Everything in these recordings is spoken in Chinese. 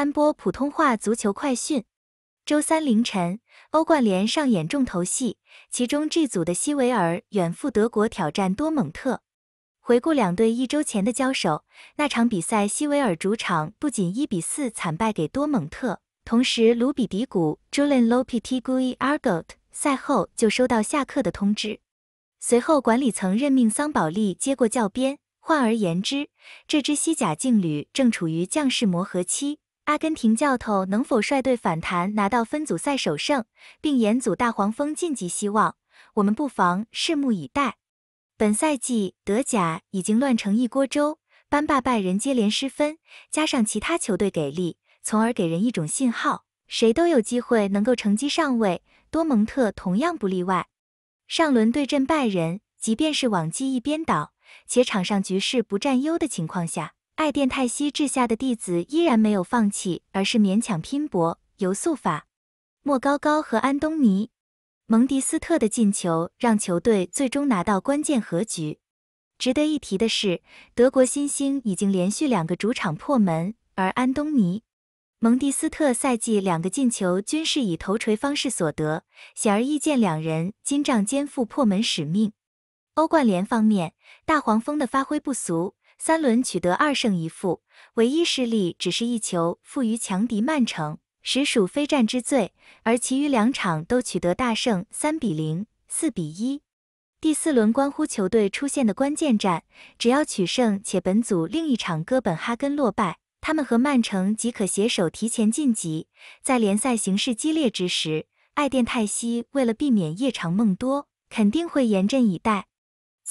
三波普通话足球快讯：周三凌晨，欧冠联上演重头戏，其中 G 组的西维尔远赴德国挑战多蒙特。回顾两队一周前的交手，那场比赛西维尔主场不仅一比四惨败给多蒙特，同时卢比迪古 Julen Lopetegui a r g o t 赛后就收到下课的通知，随后管理层任命桑保利接过教鞭。换而言之，这支西甲劲旅正处于将士磨合期。阿根廷教头能否率队反弹拿到分组赛首胜，并延组大黄蜂晋级希望？我们不妨拭目以待。本赛季德甲已经乱成一锅粥，班霸拜仁接连失分，加上其他球队给力，从而给人一种信号：谁都有机会能够乘机上位。多蒙特同样不例外。上轮对阵拜仁，即便是往绩一边倒，且场上局势不占优的情况下。爱电泰西治下的弟子依然没有放弃，而是勉强拼搏。尤素法、莫高高和安东尼·蒙迪斯特的进球让球队最终拿到关键和局。值得一提的是，德国新星已经连续两个主场破门，而安东尼·蒙迪斯特赛季两个进球均是以头锤方式所得。显而易见，两人今仗肩负破门使命。欧冠联方面，大黄蜂的发挥不俗。三轮取得二胜一负，唯一失利只是一球负于强敌曼城，实属非战之罪。而其余两场都取得大胜，三比零、四比一。第四轮关乎球队出线的关键战，只要取胜且本组另一场哥本哈根落败，他们和曼城即可携手提前晋级。在联赛形势激烈之时，爱电泰西为了避免夜长梦多，肯定会严阵以待。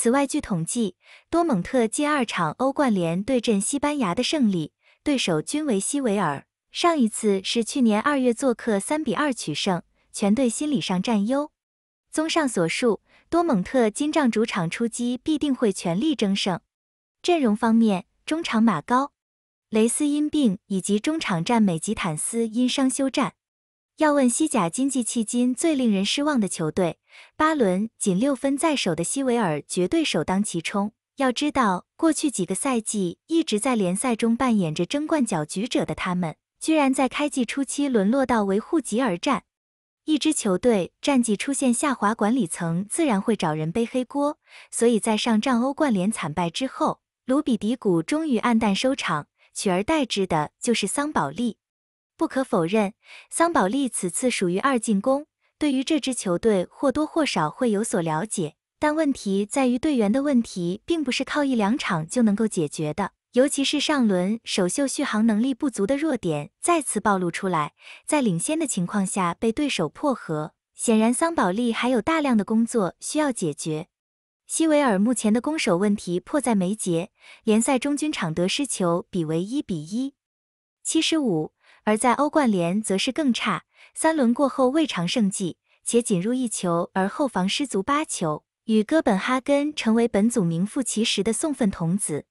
此外，据统计，多蒙特近二场欧冠联对阵西班牙的胜利，对手均为西维尔。上一次是去年二月做客三比二取胜，全队心理上占优。综上所述，多蒙特今仗主场出击必定会全力争胜。阵容方面，中场马高、雷斯因病以及中场战美吉坦斯因伤休战。要问西甲经济迄今最令人失望的球队？巴伦仅六分在手的西维尔绝对首当其冲。要知道，过去几个赛季一直在联赛中扮演着争冠搅局者的他们，居然在开季初期沦落到为户籍而战。一支球队战绩出现下滑，管理层自然会找人背黑锅。所以在上仗欧冠联惨败之后，卢比迪古终于黯淡收场，取而代之的就是桑保利。不可否认，桑保利此次属于二进攻。对于这支球队或多或少会有所了解，但问题在于队员的问题并不是靠一两场就能够解决的。尤其是上轮首秀续航能力不足的弱点再次暴露出来，在领先的情况下被对手破核，显然桑保利还有大量的工作需要解决。西维尔目前的攻守问题迫在眉睫，联赛中军场得失球比为一比一七十五，而在欧冠联则是更差。三轮过后未尝胜绩，且仅入一球，而后防失足八球，与哥本哈根成为本组名副其实的送分童子。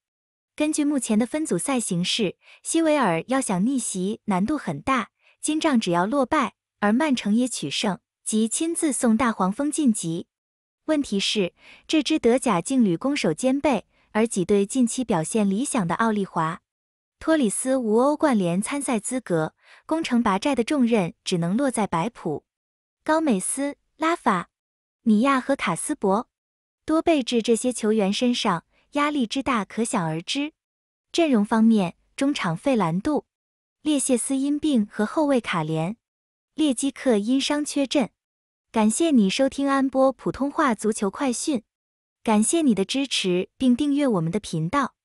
根据目前的分组赛形势，西维尔要想逆袭难度很大。金仗只要落败，而曼城也取胜，即亲自送大黄蜂晋级。问题是，这支德甲劲旅攻守兼备，而几队近期表现理想的奥利华、托里斯无欧冠联参赛资格。攻城拔寨的重任只能落在白普、高美斯、拉法、米亚和卡斯伯多贝治这些球员身上，压力之大可想而知。阵容方面，中场费兰度、列谢斯因病和后卫卡连、列基克因伤缺阵。感谢你收听安波普通话足球快讯，感谢你的支持并订阅我们的频道。